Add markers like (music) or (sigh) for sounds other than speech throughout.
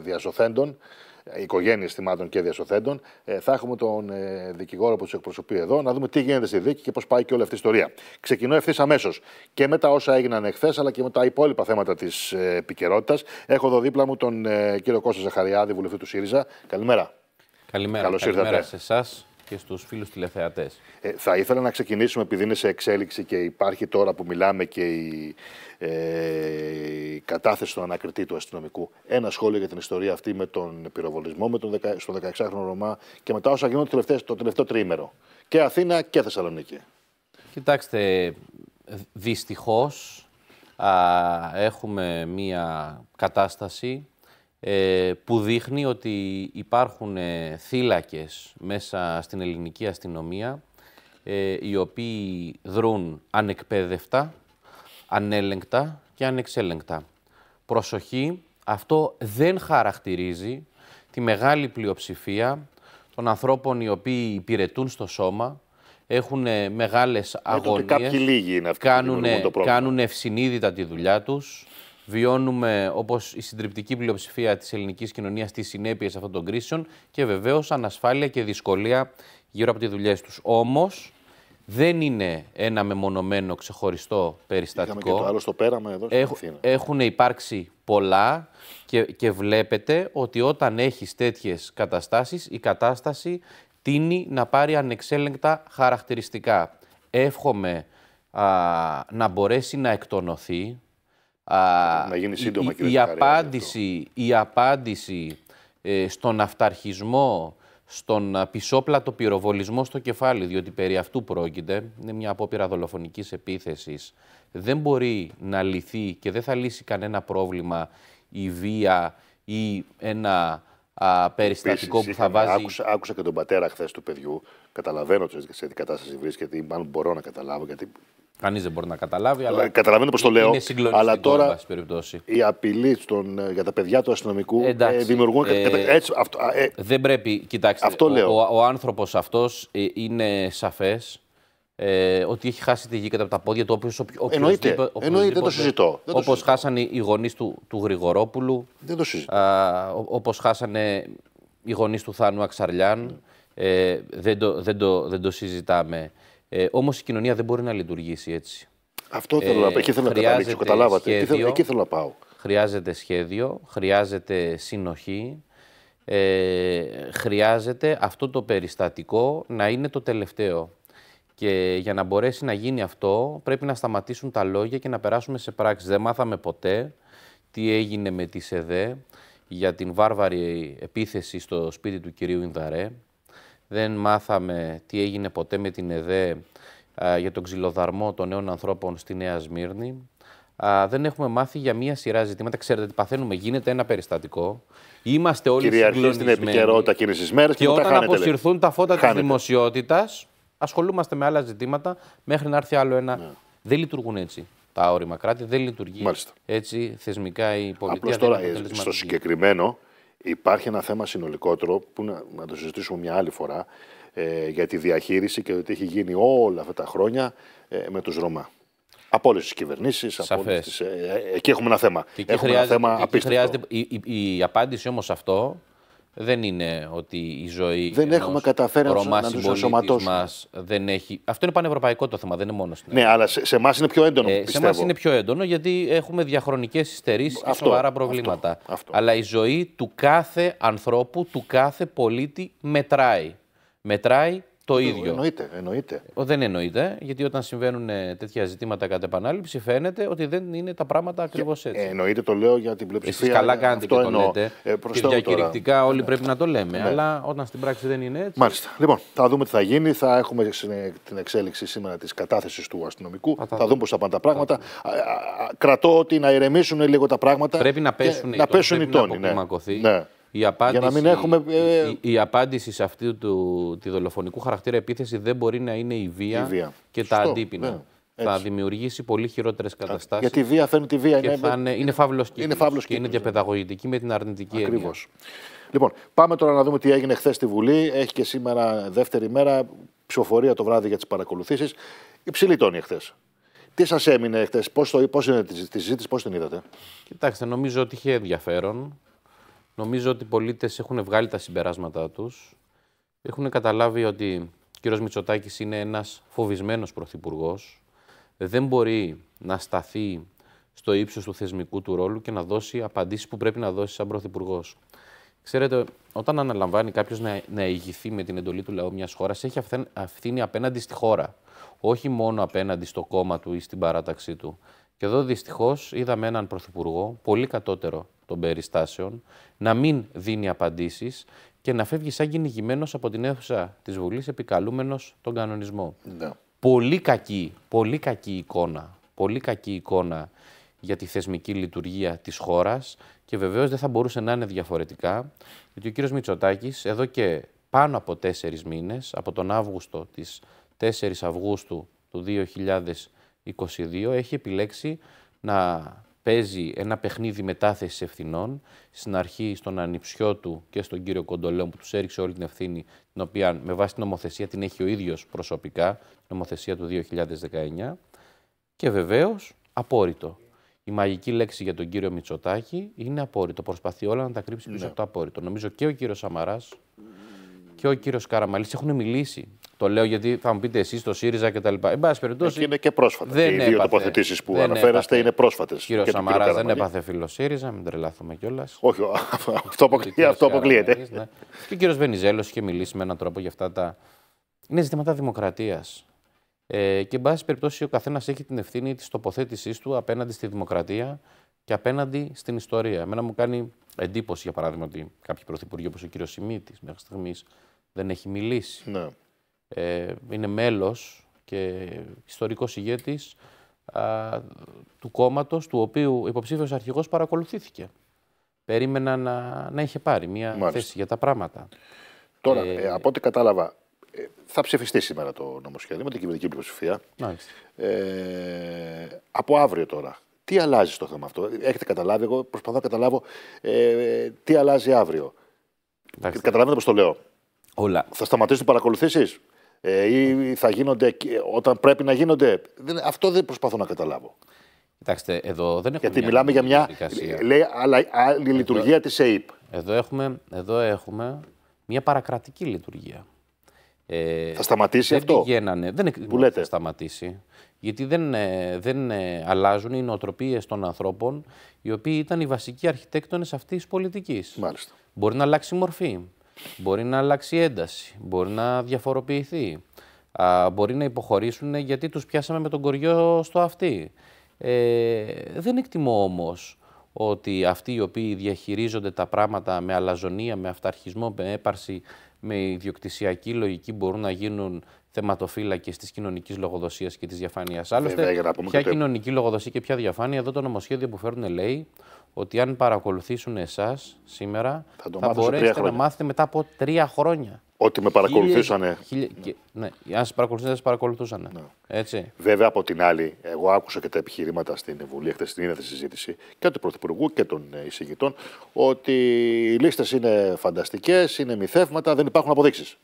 διασωθέντων, οικογένειες θυμάτων και διασωθέντων. Ε, θα έχουμε τον ε, δικηγόρο που τους εκπροσωπεί εδώ, να δούμε τι γίνεται στη δίκη και πώς πάει και όλη αυτή η ιστορία. Ξεκινώ ευθύς αμέσως και με τα όσα έγιναν εχθές, αλλά και με τα υπόλοιπα θέματα της ε, επικαιρότητας. Έχω εδώ δίπλα μου τον κύριο Κώστα Ζαχαριάδη, βουλευτή του ΣΥΡΙΖΑ. Καλημέρα. Καλημέρα. Καλώς ήρθατε. Καλημέρα σε εσάς και στους φίλους τηλεθεατές. Ε, θα ήθελα να ξεκινήσουμε επειδή είναι σε εξέλιξη και υπάρχει τώρα που μιλάμε και η, ε, κατάθεση του ανακριτή του αστυνομικού. Ένα σχόλιο για την ιστορία αυτή με τον πυροβολισμό, με τον, στον 16χρονο Ρωμά και μετά όσα γίνονται το, το τελευταίο τρίμερο. Και Αθήνα και Θεσσαλονίκη. Κοιτάξτε, δυστυχώς α, έχουμε μία κατάσταση ε, που δείχνει ότι υπάρχουν ε, θύλακες μέσα στην ελληνική αστυνομία ε, οι οποίοι δρούν ανεκπαίδευτα, ανέλεγκτα και ανεξέλεγκτα. Προσοχή, αυτό δεν χαρακτηρίζει τη μεγάλη πλειοψηφία των ανθρώπων οι οποίοι υπηρετούν στο σώμα, έχουν μεγάλες αγωνίες, κάνουν, κάνουν ευσυνείδητα τη δουλειά τους, Βιώνουμε, όπως η συντριπτική πλειοψηφία της ελληνικής κοινωνίας, τις συνέπειες αυτών των κρίσεων και βεβαίως ανασφάλεια και δυσκολία γύρω από τις δουλειές τους. Όμως, δεν είναι ένα μεμονωμένο ξεχωριστό περιστατικό. και το πέραμα εδώ Έχουν υπάρξει πολλά και, και βλέπετε ότι όταν έχεις τέτοιες καταστάσεις, η κατάσταση τίνει να πάρει ανεξέλεγκτα χαρακτηριστικά. Εύχομαι α, να μπορέσει να εκτονωθεί να γίνει σύντομα, η, η, απάντηση, η απάντηση ε, στον αυταρχισμό, στον πισόπλατο πυροβολισμό στο κεφάλι, διότι περί αυτού πρόκειται, είναι μια απόπειρα δολοφονικής επίθεσης. δεν μπορεί να λυθεί και δεν θα λύσει κανένα πρόβλημα η βία ή ένα α, περιστατικό που θα βάζει. Άκουσα, άκουσα και τον πατέρα χθες του παιδιού. Καταλαβαίνω σε τι κατάσταση βρίσκεται, ή μάλλον μπορώ να καταλάβω, γιατί Κανείς δεν μπορεί να καταλάβει. Αλλά ε, Καταλαβαίνω πώ το λέω. Είναι αλλά τώρα η απειλή στον, ε, για τα παιδιά του αστυνομικού ε, δημιουργούν. Ε, ε, δεν πρέπει. Κοιτάξτε, αυτό ο, ο, ο άνθρωπος αυτός είναι σαφές ε, ότι έχει χάσει τη γη κατά τα πόδια του. όποιος. εννοείται, εννοείται δεν το συζητώ. Όπω χάσανε οι γονείς του, του Γρηγορόπουλου. Δεν το συζητώ. Όπως χάσανε οι γονείς του Θάνου Αξαρλιάν. Ε, δεν, το, δεν, το, δεν το συζητάμε. Ε, Όμως η κοινωνία δεν μπορεί να λειτουργήσει έτσι. Αυτό θέλω ε, να πω. Εκεί θέλω να καταλήξω. Καταλάβατε. εκεί, θέλω, εκεί να πάω. Χρειάζεται σχέδιο, χρειάζεται συνοχή. Ε, χρειάζεται αυτό το περιστατικό να είναι το τελευταίο. Και για να μπορέσει να γίνει αυτό, πρέπει να σταματήσουν τα λόγια και να περάσουμε σε πράξη. Δεν μάθαμε ποτέ τι έγινε με τη ΣΕΔΕ για την βάρβαρη επίθεση στο σπίτι του κυρίου Ινδαρέ. Δεν μάθαμε τι έγινε ποτέ με την ΕΔΕ για τον ξυλοδαρμό των νέων ανθρώπων στη Νέα Σμύρνη. δεν έχουμε μάθει για μία σειρά ζητήματα. Ξέρετε τι παθαίνουμε. Γίνεται ένα περιστατικό. Είμαστε όλοι συγκλονισμένοι. στην επικαιρότητα εκείνε τι μέρες και, όταν χάνετε, αποσυρθούν τα φώτα της δημοσιότητας, ασχολούμαστε με άλλα ζητήματα μέχρι να έρθει άλλο ένα. Ναι. Δεν λειτουργούν έτσι τα όρημα κράτη. Δεν λειτουργεί έτσι θεσμικά η πολιτεία. Απλώς τώρα, ε, στο συγκεκριμένο, Υπάρχει ένα θέμα συνολικότερο που να, να το συζητήσουμε μια άλλη φορά ε, για τη διαχείριση και ότι έχει γίνει όλα αυτά τα χρόνια ε, με τους Ρωμά. Από όλες τις κυβερνήσεις, από όλες τις. Ε, εκεί έχουμε ένα θέμα. Και εκεί έχουμε χρειάζεται, ένα θέμα Χρειάζεται, η, η απάντηση όμως αυτό δεν είναι ότι η ζωή. Δεν έχουμε καταφέρει να τους ενσωματώσουμε. δεν έχει... Αυτό είναι πανευρωπαϊκό το θέμα, δεν είναι μόνο στην Ναι, αλλά σε, σε εμάς είναι πιο έντονο. Ε, σε εμάς είναι πιο έντονο γιατί έχουμε διαχρονικές υστερήσει και σοβαρά προβλήματα. Αυτό, Αλλά η ζωή του κάθε ανθρώπου, του κάθε πολίτη μετράει. Μετράει το ε, ίδιο. Εννοείται, εννοείται. Δεν εννοείται, γιατί όταν συμβαίνουν ε, τέτοια ζητήματα κατά επανάληψη, φαίνεται ότι δεν είναι τα πράγματα ακριβώς έτσι. Ε, εννοείται, το λέω για την πλειοψηφία. Εσείς καλά κάνετε και το λέτε. Ε, και διακηρυκτικά όλοι ναι. πρέπει να το λέμε. Ναι. Αλλά όταν στην πράξη δεν είναι έτσι. Μάλιστα. Λοιπόν, θα δούμε τι θα γίνει. Θα έχουμε την εξέλιξη σήμερα της κατάθεσης του αστυνομικού. Θα, δούμε πώς θα πάνε τα πράγματα. Κρατώ ότι να ηρεμήσουν λίγο τα πράγματα. Πρέπει να πέσουν οι τόνοι. Να ναι. πέσουν ε, η απάντηση, η, η, σε αυτή του, τη δολοφονικού χαρακτήρα επίθεση δεν μπορεί να είναι η βία, και τα αντίπεινα. Ναι. Θα δημιουργήσει πολύ χειρότερες καταστάσεις. Γιατί η βία φαίνεται... τη βία. είναι, είναι, είναι φαύλος κύκλο. Και είναι διαπαιδαγωγητική ναι. με την αρνητική έννοια. Ακριβώς. Λοιπόν, πάμε τώρα να δούμε τι έγινε χθες στη Βουλή. Έχει και σήμερα δεύτερη μέρα ψηφοφορία το βράδυ για τις παρακολουθήσεις. Υψηλή τόνη χθες. Τι σας έμεινε χθες, πώς είναι τη συζήτηση, πώς την είδατε. Κοιτάξτε, νομίζω ότι είχε ενδιαφέρον. Νομίζω ότι οι πολίτες έχουν βγάλει τα συμπεράσματα τους. Έχουν καταλάβει ότι ο κύριος Μητσοτάκης είναι ένας φοβισμένος πρωθυπουργός. Δεν μπορεί να σταθεί στο ύψος του θεσμικού του ρόλου και να δώσει απαντήσεις που πρέπει να δώσει σαν πρωθυπουργός. Ξέρετε, όταν αναλαμβάνει κάποιος να, να ηγηθεί με την εντολή του λαού μιας χώρας, έχει αυθύνη απέναντι στη χώρα. Όχι μόνο απέναντι στο κόμμα του ή στην παράταξή του. Και εδώ δυστυχώς είδαμε έναν πρωθυπουργό πολύ κατώτερο των περιστάσεων, να μην δίνει απαντήσεις και να φεύγει σαν κυνηγημένος από την αίθουσα της Βουλής επικαλούμενος τον κανονισμό. Ναι. Πολύ κακή, πολύ κακή εικόνα. Πολύ κακή εικόνα για τη θεσμική λειτουργία της χώρας και βεβαίως δεν θα μπορούσε να είναι διαφορετικά, γιατί ο κύριος Μητσοτάκης εδώ και πάνω από τέσσερις μήνες, από τον Αύγουστο της 4 Αυγούστου του 2022, έχει επιλέξει να παίζει ένα παιχνίδι μετάθεσης ευθυνών στην αρχή στον ανιψιό του και στον κύριο Κοντολέον που τους έριξε όλη την ευθύνη, την οποία με βάση την νομοθεσία την έχει ο ίδιος προσωπικά, νομοθεσία του 2019. Και βεβαίως απόρριτο. Η μαγική λέξη για τον κύριο Μητσοτάκη είναι απόρριτο. Προσπαθεί όλα να τα κρύψει πίσω ναι. από το απόρριτο. Νομίζω και ο κύριος Σαμαράς και ο κύριος Καραμαλής έχουν μιλήσει το λέω γιατί θα μου πείτε εσείς το ΣΥΡΙΖΑ κτλ. Εν πάση περιπτώσει. είναι και πρόσφατα. Δεν και οι δύο τοποθετήσεις που δεν αναφέραστε έπαθε. είναι πρόσφατες. Κύριο Σαμαρά δεν έπαθε φίλο ΣΥΡΙΖΑ, μην τρελαθούμε κιόλας. Όχι, αυτό, αποκλεί, αποκλείεται. Ναι. Και ο κύριος Βενιζέλος είχε μιλήσει με έναν τρόπο για αυτά τα. Είναι ζητήματα δημοκρατίας. Ε, και εν πάση περιπτώσει ο καθένας έχει την ευθύνη της τοποθέτησής του απέναντι στη δημοκρατία και απέναντι στην ιστορία. Εμένα μου κάνει εντύπωση, για παράδειγμα, ότι κάποιοι πρωθυπουργοί όπως ο κύριος Σιμίτης μέχρι στιγμής δεν έχει μιλήσει. Ναι. Ε, είναι μέλος και ιστορικός ηγέτης α, του κόμματος του οποίου υποψήφιος αρχηγός παρακολουθήθηκε. Περίμενα να, να είχε πάρει μια θέση για τα πράγματα. Τώρα, ε, ε από ό,τι κατάλαβα, ε, θα ψηφιστεί σήμερα το νομοσχέδιο με την κυβερνητική πλειοψηφία. Ε, από αύριο τώρα, τι αλλάζει στο θέμα αυτό. Έχετε καταλάβει, εγώ προσπαθώ να καταλάβω ε, τι αλλάζει αύριο. Καταλαβαίνετε πώς το λέω. Όλα. Θα να παρακολουθήσεις. Ε, ή θα γίνονται ε, όταν πρέπει να γίνονται. αυτό δεν προσπαθώ να καταλάβω. Κοιτάξτε, εδώ δεν έχουμε. Γιατί μιλάμε για μια λέει, αλλά, άλλη λειτουργία της ΕΕΠ. Εδώ έχουμε, εδώ έχουμε μια παρακρατική λειτουργία. Ε, θα σταματήσει δεν αυτό. Πηγαίνανε, δεν που λέτε. Θα σταματήσει. Γιατί δεν, δεν αλλάζουν οι νοοτροπίες των ανθρώπων οι οποίοι ήταν οι βασικοί αρχιτέκτονες αυτής της πολιτικής. Μπορεί να αλλάξει μορφή. Μπορεί να αλλάξει ένταση, μπορεί να διαφοροποιηθεί, α, μπορεί να υποχωρήσουν γιατί τους πιάσαμε με τον κοριό στο αυτί. Ε, δεν εκτιμώ όμως ότι αυτοί οι οποίοι διαχειρίζονται τα πράγματα με αλαζονία, με αυταρχισμό, με έπαρση, με ιδιοκτησιακή λογική μπορούν να γίνουν θεματοφύλακες της κοινωνικής λογοδοσίας και της διαφάνειας. Άλλωστε, ποια το... κοινωνική λογοδοσία και ποια διαφάνεια, εδώ το νομοσχέδιο που φέρνουν λέει ότι αν παρακολουθήσουν εσάς σήμερα, θα, το μπορέσετε να μάθετε μετά από τρία χρόνια. Ότι με παρακολουθούσανε. Ναι. ναι. Αν σας παρακολουθούσαν, σα παρακολουθούσαν. Ναι. Έτσι. Βέβαια, από την άλλη, εγώ άκουσα και τα επιχειρήματα στην Βουλή χθες στην ίδια συζήτηση και του Πρωθυπουργού και των ε, εισηγητών ότι οι λίστες είναι φανταστικές, είναι μυθεύματα, δεν υπάρχουν αποδείξεις.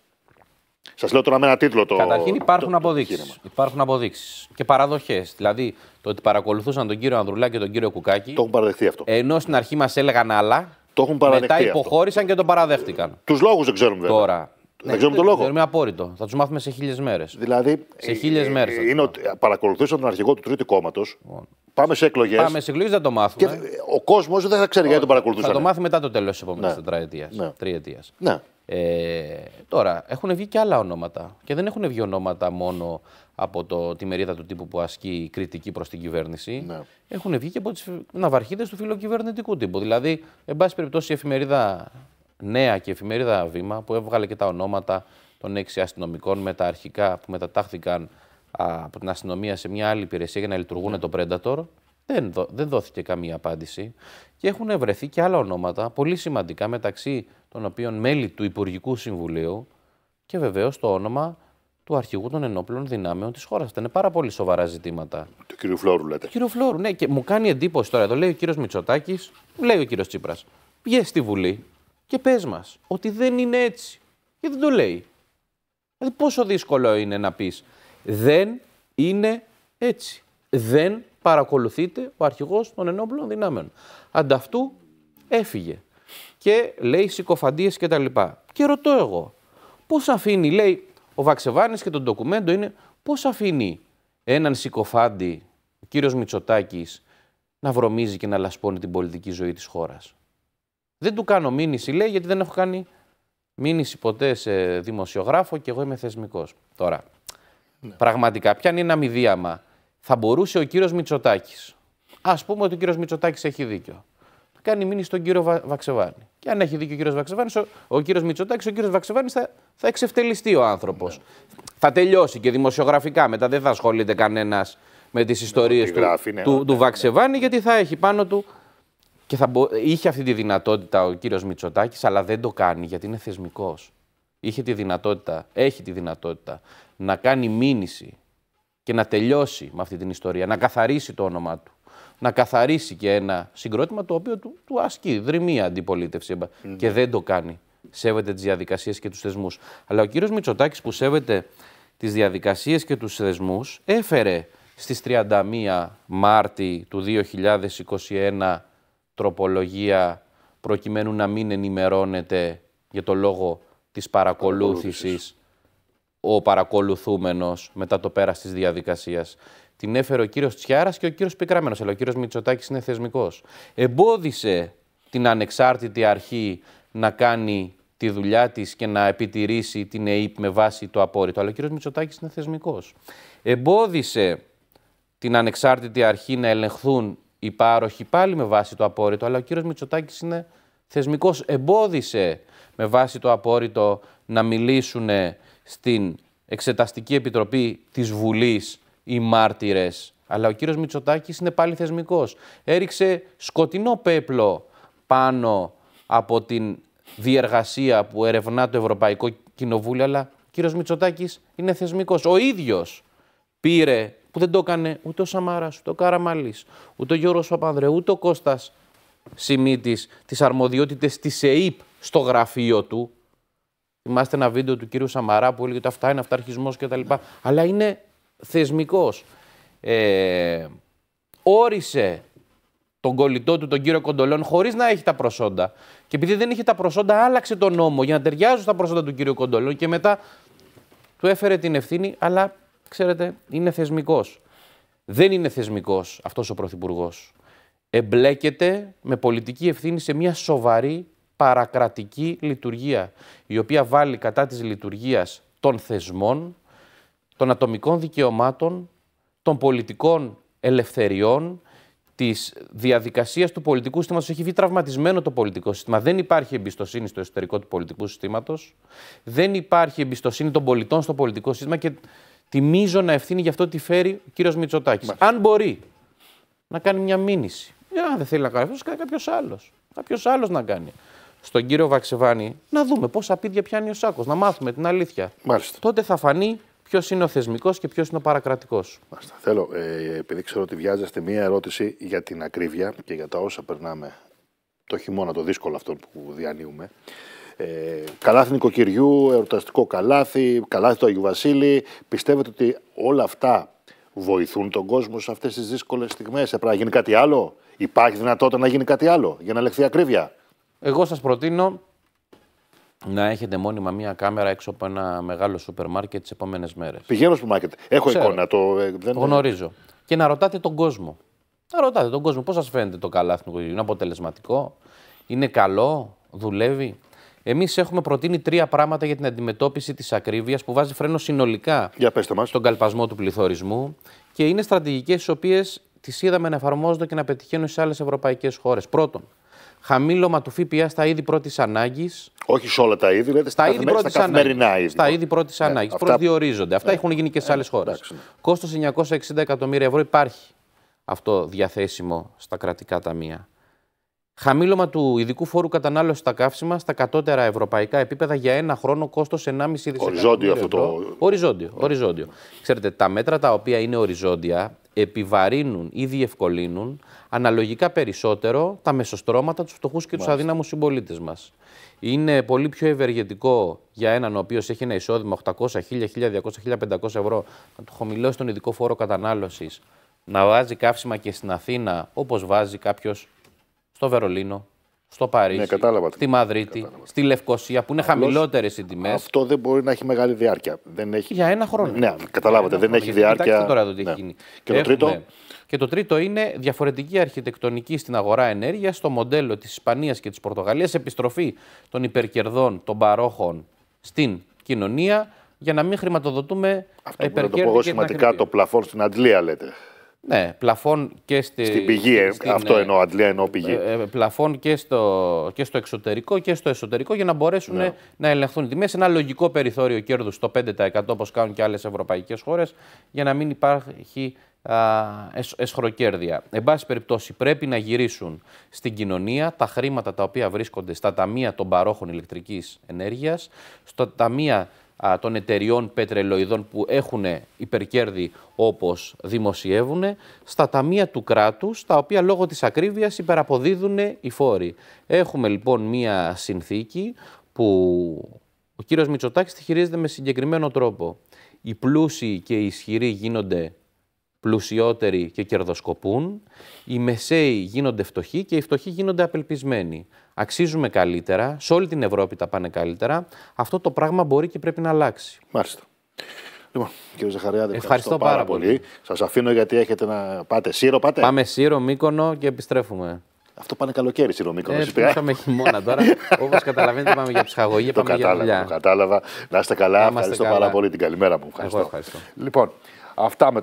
Σα λέω τώρα με ένα τίτλο το. Καταρχήν υπάρχουν αποδείξει. Υπάρχουν αποδείξεις και παραδοχές. Δηλαδή το ότι παρακολουθούσαν τον κύριο Ανδρουλά και τον κύριο Κουκάκη. Το έχουν παραδεχθεί αυτό. Ενώ στην αρχή μας έλεγαν άλλα. Το έχουν παραδεχτεί. Μετά υποχώρησαν αυτό. και τον παραδέχτηκαν. Τους λόγους δεν ξέρουμε βέβαια. Τώρα. Δεν ξέρουμε ναι, το λόγο. Είναι απόρριτο. Θα τους μάθουμε σε χίλιες μέρες. Δηλαδή. Σε χίλιες μέρε. Είναι ότι παρακολουθούσαν τον αρχηγό του Τρίτου Κόμματος. Λοιπόν. Πάμε σε εκλογές. Πάμε σε εκλογές, δεν το μάθουμε. Και ε, ο κόσμος δεν θα ξέρει γιατί τον λοιπόν, παρακολουθούσαν. Θα το μάθει μετά το τέλος της επόμενης τετραετία. Τριετίας. Ναι. Ε, τώρα, έχουν βγει και άλλα ονόματα και δεν έχουν βγει ονόματα μόνο από το, τη μερίδα του τύπου που ασκεί κριτική προς την κυβέρνηση. Ναι. Έχουν βγει και από τις ναυαρχίδες του φιλοκυβερνητικού τύπου. Δηλαδή, εν πάση περιπτώσει, η εφημερίδα Νέα και εφημερίδα Βήμα που έβγαλε και τα ονόματα των έξι αστυνομικών με τα αρχικά που μετατάχθηκαν από την αστυνομία σε μια άλλη υπηρεσία για να λειτουργούν ναι. το πρέντατορ δεν, δο, δεν δόθηκε καμία απάντηση και έχουν βρεθεί και άλλα ονόματα πολύ σημαντικά μεταξύ των οποίων μέλη του Υπουργικού Συμβουλίου και βεβαίως το όνομα του αρχηγού των ενόπλων δυνάμεων της χώρας. Αυτά είναι πάρα πολύ σοβαρά ζητήματα. Του κύριου Φλόρου, λέτε. Του Φλόρου, ναι, και μου κάνει εντύπωση τώρα. Το λέει ο κύριος Μητσοτάκης, λέει ο κύριος Τσίπρας. Πιες στη Βουλή και πες μας ότι δεν είναι έτσι. Και δεν το λέει. Δηλαδή, πόσο δύσκολο είναι να πεις δεν είναι έτσι. Δεν παρακολουθείται ο αρχηγός των ενόπλων δυνάμεων. Ανταυτού έφυγε και λέει συκοφαντίες κτλ. Και, και ρωτώ εγώ, πώς αφήνει, λέει ο Βαξεβάνης και το ντοκουμέντο είναι, πώς αφήνει έναν συκοφάντη ο κύριος Μητσοτάκης να βρωμίζει και να λασπώνει την πολιτική ζωή της χώρας. Δεν του κάνω μήνυση, λέει, γιατί δεν έχω κάνει μήνυση ποτέ σε δημοσιογράφο και εγώ είμαι θεσμικός. Τώρα, ναι. πραγματικά, είναι ένα μηδίαμα θα μπορούσε ο κύριος Μητσοτάκης. Ας πούμε ότι ο κύριος Μητσοτάκης έχει δίκιο. Θα κάνει μήνυση στον κύριο Βαξεβάνη. Και αν έχει δίκιο ο κύριος Βαξεβάνης, ο, κύριος Μητσοτάκης, ο κύριος Βαξεβάνης θα, θα εξευτελιστεί ο άνθρωπος. Θα τελειώσει και δημοσιογραφικά μετά. Δεν θα ασχολείται κανένας με τις ιστορίες του, ναι, του ναι, ναι, Βαξεβάνη, γιατί θα έχει πάνω του. Και θα είχε αυτή τη δυνατότητα ο κύριος Μητσοτάκης, αλλά δεν το κάνει γιατί είναι θεσμικός. Είχε τη δυνατότητα, έχει τη δυνατότητα να κάνει μήνυση και να τελειώσει με αυτή την ιστορία, να καθαρίσει το όνομά του. Να καθαρίσει και ένα συγκρότημα το οποίο του, του ασκεί δρυμία αντιπολίτευση mm. και δεν το κάνει. Σέβεται τις διαδικασίες και τους θεσμούς. Αλλά ο κύριος Μητσοτάκης που σέβεται τις διαδικασίες και τους θεσμούς έφερε στις 31 Μάρτη του 2021 τροπολογία προκειμένου να μην ενημερώνεται για το λόγο της παρακολούθησης ο παρακολουθούμενος μετά το πέρας της διαδικασίας. Την έφερε ο κύριος Τσιάρας και ο κύριος Πικράμενο, αλλά ο κύριος Μητσοτάκης είναι θεσμικός. Εμπόδισε την ανεξάρτητη αρχή να κάνει τη δουλειά της και να επιτηρήσει την ΕΕΠ με βάση το απόρριτο, αλλά ο κύριος Μητσοτάκης είναι θεσμικός. Εμπόδισε την ανεξάρτητη αρχή να ελεγχθούν οι πάροχοι πάλι με βάση το απόρριτο, αλλά ο κύριος Μητσοτάκης είναι θεσμικός. Εμπόδισε με βάση το απόρριτο να μιλήσουν στην Εξεταστική Επιτροπή της Βουλής οι μάρτυρες, αλλά ο κύριος Μητσοτάκης είναι πάλι θεσμικός. Έριξε σκοτεινό πέπλο πάνω από την διεργασία που ερευνά το Ευρωπαϊκό Κοινοβούλιο, αλλά ο κύριος Μητσοτάκης είναι θεσμικός. Ο ίδιος πήρε, που δεν το έκανε ούτε ο Σαμάρας, ούτε ο Καραμαλής, ούτε ο Γιώργος Παπανδρεού, ούτε ο Κώστας Σιμίτης, τις αρμοδιότητες της Ευπ στο γραφείο του, Θυμάστε ένα βίντεο του κύριου Σαμαρά που έλεγε ότι αυτά είναι αυταρχισμός κτλ. Αλλά είναι θεσμικός. Ε, όρισε τον κολλητό του, τον κύριο Κοντολόν, χωρίς να έχει τα προσόντα. Και επειδή δεν είχε τα προσόντα, άλλαξε τον νόμο για να ταιριάζουν στα προσόντα του κύριου Κοντολόν και μετά του έφερε την ευθύνη, αλλά ξέρετε, είναι θεσμικός. Δεν είναι θεσμικός αυτός ο πρωθυπουργός. Εμπλέκεται με πολιτική ευθύνη σε μια σοβαρή παρακρατική λειτουργία, η οποία βάλει κατά της λειτουργίας των θεσμών, των ατομικών δικαιωμάτων, των πολιτικών ελευθεριών, της διαδικασίας του πολιτικού συστήματος. Έχει βγει τραυματισμένο το πολιτικό σύστημα. Δεν υπάρχει εμπιστοσύνη στο εσωτερικό του πολιτικού συστήματος. Δεν υπάρχει εμπιστοσύνη των πολιτών στο πολιτικό σύστημα και τη μείζωνα ευθύνη γι' αυτό τη φέρει ο κύριος Μητσοτάκης. Αν μπορεί να κάνει μια μήνυση. Αν δεν θέλει να κάνει αυτό, κάνει κάποιος άλλος. Κάποιος άλλος να κάνει στον κύριο Βαξεβάνη να δούμε πόσα πίδια πιάνει ο Σάκος, να μάθουμε την αλήθεια. Μάλιστα. Τότε θα φανεί ποιος είναι ο θεσμικός και ποιος είναι ο παρακρατικός. Μάλιστα. Θέλω, ε, επειδή ξέρω ότι βιάζεστε, μία ερώτηση για την ακρίβεια και για τα όσα περνάμε το χειμώνα, το δύσκολο αυτό που διανύουμε. Ε, καλάθι νοικοκυριού, εορταστικό καλάθι, καλάθι του Αγίου Βασίλη. Πιστεύετε ότι όλα αυτά βοηθούν τον κόσμο σε αυτές τις δύσκολες στιγμές. Έπρεπε να γίνει κάτι άλλο. Υπάρχει δυνατότητα να γίνει κάτι άλλο για να λεχθεί ακρίβεια. Εγώ σας προτείνω να έχετε μόνιμα μία κάμερα έξω από ένα μεγάλο σούπερ μάρκετ τις επόμενες μέρες. Πηγαίνω στο μάρκετ. Έχω εικόνα. Το, ε, δεν... Γνωρίζω. Και να ρωτάτε τον κόσμο. Να ρωτάτε τον κόσμο πώς σας φαίνεται το καλάθι του Είναι αποτελεσματικό, είναι καλό, δουλεύει. Εμείς έχουμε προτείνει τρία πράγματα για την αντιμετώπιση της ακρίβειας που βάζει φρένο συνολικά για μας. στον καλπασμό του πληθωρισμού και είναι στρατηγικές τι οποίες τις είδαμε να εφαρμόζονται και να πετυχαίνουν σε άλλες ευρωπαϊκές χώρες. Πρώτον, χαμήλωμα του ΦΠΑ στα είδη πρώτης ανάγκης. Όχι σε όλα τα είδη, λέτε στα, είδη πρώτη ανάγκη. Στα είδη πρώτης ανάγκη. Λοιπόν. Ε, αυτά... Αυτά ε, έχουν γίνει και σε άλλες χώρες. Κόστο 960 εκατομμύρια ευρώ υπάρχει αυτό διαθέσιμο στα κρατικά ταμεία. Χαμήλωμα του ειδικού φόρου κατανάλωσης στα καύσιμα στα κατώτερα ευρωπαϊκά επίπεδα για ένα χρόνο κόστος 1,5 δισεκατομμύρια. Οριζόντιο αυτό το. Οριζόντιο, οριζόντιο. Ξέρετε, τα μέτρα τα οποία είναι οριζόντια επιβαρύνουν ή διευκολύνουν αναλογικά περισσότερο τα μεσοστρώματα, τους φτωχούς και τους αδύναμους συμπολίτες μας. Είναι πολύ πιο ευεργετικό για έναν ο οποίος έχει ένα εισόδημα 800, 1000, 1200, 1500 ευρώ να του χαμηλώσει τον ειδικό φόρο κατανάλωσης, να βάζει καύσιμα και στην Αθήνα όπως βάζει κάποιος στο Βερολίνο, στο Παρίσι, ναι, κατάλαβα, στη Μαδρίτη, κατάλαβα. στη Λευκοσία, που είναι χαμηλότερες οι τιμές. Αυτό δεν μπορεί να έχει μεγάλη διάρκεια. Δεν έχει... Για ένα χρόνο. Ναι, καταλάβατε, δεν έχει διάρκεια. Κοιτάξτε τώρα το τι ναι. έχει γίνει. Και το, τρίτο... και το τρίτο είναι διαφορετική αρχιτεκτονική στην αγορά ενέργειας, στο μοντέλο της Ισπανίας και της Πορτογαλίας, επιστροφή των υπερκερδών των παρόχων στην κοινωνία για να μην χρηματοδοτούμε Αυτό που θα το πω εγώ σημαντικά, το πλαφόν στην Αντλία λέτε. Ναι, πλαφών και στη, πηγή. Ε, αυτό ε, εννοώ, Αντλία ε, και στο, και στο εξωτερικό και στο εσωτερικό για να μπορέσουν ναι. να ελεγχθούν οι τιμές. Ένα λογικό περιθώριο κέρδους στο 5% όπως κάνουν και άλλες ευρωπαϊκές χώρες για να μην υπάρχει εσχροκέρδια. Εν πάση περιπτώσει, πρέπει να γυρίσουν στην κοινωνία τα χρήματα τα οποία βρίσκονται στα ταμεία των παρόχων ηλεκτρικής ενέργειας, στα ταμεία των εταιριών πετρελοειδών που έχουν υπερκέρδη όπως δημοσιεύουν στα ταμεία του κράτους, τα οποία λόγω της ακρίβειας υπεραποδίδουν οι φόροι. Έχουμε λοιπόν μία συνθήκη που ο κύριος Μητσοτάκης τη χειρίζεται με συγκεκριμένο τρόπο. Οι πλούσιοι και οι ισχυροί γίνονται πλουσιότεροι και κερδοσκοπούν, οι μεσαίοι γίνονται φτωχοί και οι φτωχοί γίνονται απελπισμένοι. Αξίζουμε καλύτερα, σε όλη την Ευρώπη τα πάνε καλύτερα. Αυτό το πράγμα μπορεί και πρέπει να αλλάξει. Μάλιστα. Λοιπόν, κύριε Ζαχαριάδη, ευχαριστώ, ευχαριστώ πάρα, πάρα πολύ. πολύ. Σας αφήνω γιατί έχετε να πάτε σύρο, πάτε. Πάμε σύρο, μήκονο και επιστρέφουμε. Αυτό πάνε καλοκαίρι, Σιρομίκο. Ε, πήγαμε χειμώνα τώρα. (laughs) Όπως καταλαβαίνετε, πάμε για ψυχαγωγή, πάμε για δουλειά. Το κατάλαβα. Να είστε καλά. ευχαριστώ πάρα πολύ την καλημέρα μου. Ευχαριστώ. ευχαριστώ. Λοιπόν, αυτά με